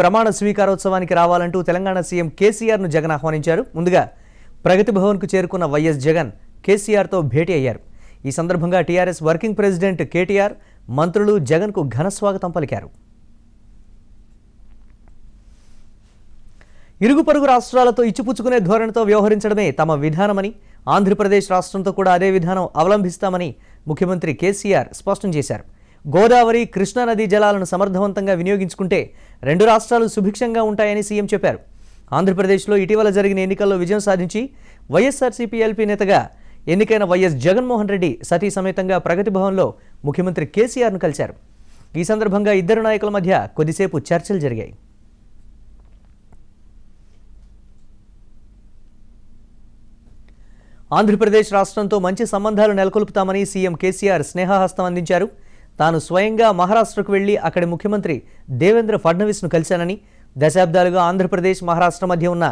ప్రమాణ స్వీకారోత్సవానికి రావాలంటూ తెలంగాణ సీఎం ను జగన్ ఆహ్వానించారు ముందుగా ప్రగతి కు చేరుకున్న వైఎస్ జగన్ తో భేటీ అయ్యారు ఈ సందర్భంగా టీఆర్ఎస్ వర్కింగ్ ప్రెసిడెంట్ కేటీఆర్ మంత్రులు జగన్ కు ఘన స్వాగతం పలికారు ఇరుగు పొరుగు రాష్ట్రాలతో ఇచ్చిపుచ్చుకునే ధోరణితో వ్యవహరించడమే తమ విధానమని ఆంధ్రప్రదేశ్ రాష్ట్రంతో కూడా అదే విధానం అవలంబిస్తామని ముఖ్యమంత్రి కేసీఆర్ స్పష్టం చేశారు గోదావరి కృష్ణానదీ జలాలను సమర్థవంతంగా వినియోగించుకుంటే రెండు రాష్ట్రాలు సుభిక్షంగా ఉంటాయని సీఎం చెప్పారు ఆంధ్రప్రదేశ్లో ఇటీవల జరిగిన ఎన్నికల్లో విజయం సాధించి వైఎస్ఆర్సీపీ ఎల్పీ నేతగా ఎన్నికైన వైఎస్ జగన్మోహన్ రెడ్డి సతీ సమేతంగా ప్రగతి భవన్లో ముఖ్యమంత్రి కేసీఆర్ను కలిశారు ఈ సందర్భంగా ఇద్దరు నాయకుల మధ్య కొద్దిసేపు చర్చలు జరిగాయి ఆంధ్రప్రదేశ్ రాష్ట్రంతో మంచి సంబంధాలు నెలకొల్పుతామని సీఎం కేసీఆర్ స్నేహహస్తం అందించారు తాను స్వయంగా మహారాష్ట్రకు వెళ్లి అక్కడి ముఖ్యమంత్రి దేవేంద్ర ఫడ్నవీస్ను కలిశానని దశాబ్దాలుగా ఆంధ్రప్రదేశ్ మహారాష్ట్ర మధ్య ఉన్న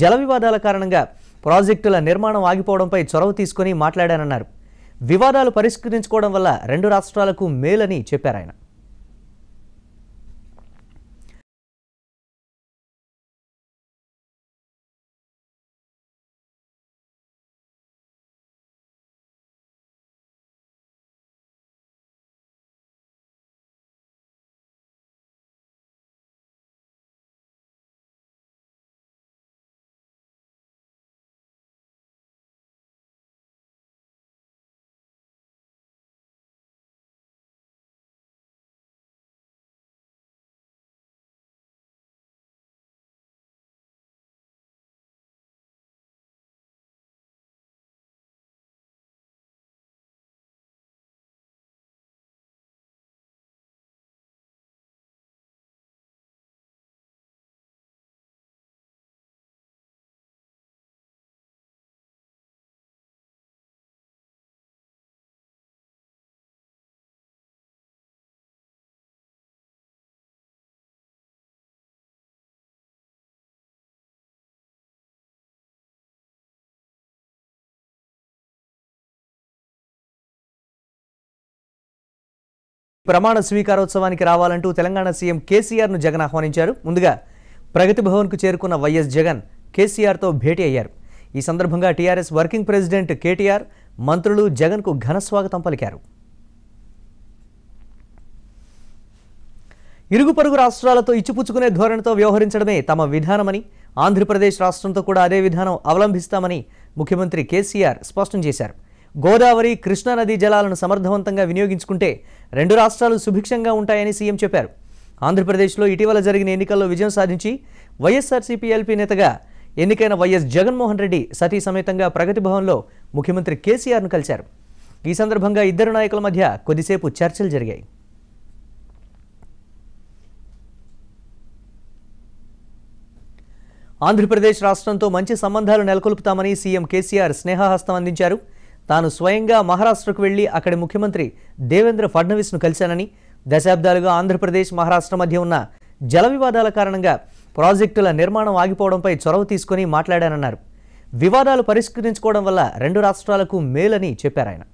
జల వివాదాల కారణంగా ప్రాజెక్టుల నిర్మాణం ఆగిపోవడంపై చొరవ తీసుకుని మాట్లాడానన్నారు వివాదాలు పరిష్కరించుకోవడం వల్ల రెండు రాష్ట్రాలకు మేలని చెప్పారాయన ప్రమాణ స్వీకారోత్సవానికి రావాలంటూ తెలంగాణ సీఎం కేసీఆర్ను జగన్ ఆహ్వానించారు ముందుగా ప్రగతి భవన్కు చేరుకున్న వైఎస్ జగన్ కేసీఆర్తో భేటీ అయ్యారు ఈ సందర్భంగా టీఆర్ఎస్ వర్కింగ్ ప్రెసిడెంట్ కేటీఆర్ మంత్రులు జగన్కు ఘనస్వాగతం పలికారు ఇరుగు పొరుగు రాష్ట్రాలతో ఇచ్చిపుచ్చుకునే ధోరణితో వ్యవహరించడమే తమ విధానమని ఆంధ్రప్రదేశ్ రాష్ట్రంతో కూడా అదే విధానం అవలంబిస్తామని ముఖ్యమంత్రి కేసీఆర్ స్పష్టం చేశారు గోదావరి కృష్ణానదీ జలాలను సమర్థవంతంగా వినియోగించుకుంటే రెండు రాష్ట్రాలు సుభిక్షంగా ఉంటాయని సీఎం చెప్పారు ఆంధ్రప్రదేశ్లో ఇటీవల జరిగిన ఎన్నికల్లో విజయం సాధించి వైఎస్ఆర్సీపీ ఎల్పీ నేతగా ఎన్నికైన వైఎస్ జగన్మోహన్ రెడ్డి సతీ సమేతంగా ప్రగతి భవన్లో ముఖ్యమంత్రి కేసీఆర్ను కలిశారు ఈ సందర్భంగా ఇద్దరు నాయకుల మధ్య కొద్దిసేపు చర్చలు జరిగాయి ఆంధ్రప్రదేశ్ రాష్ట్రంతో మంచి సంబంధాలు నెలకొల్పుతామని సీఎం కేసీఆర్ స్నేహహస్తం అందించారు తాను స్వయంగా మహారాష్ట్రకు వెళ్లి అక్కడి ముఖ్యమంత్రి దేవేంద్ర ఫడ్నవీస్ను కలిశానని దశాబ్దాలుగా ఆంధ్రప్రదేశ్ మహారాష్ట్ర మధ్య ఉన్న జల వివాదాల కారణంగా ప్రాజెక్టుల నిర్మాణం ఆగిపోవడంపై చొరవ తీసుకుని మాట్లాడానన్నారు వివాదాలు పరిష్కరించుకోవడం వల్ల రెండు రాష్ట్రాలకు మేలని చెప్పారు ఆయన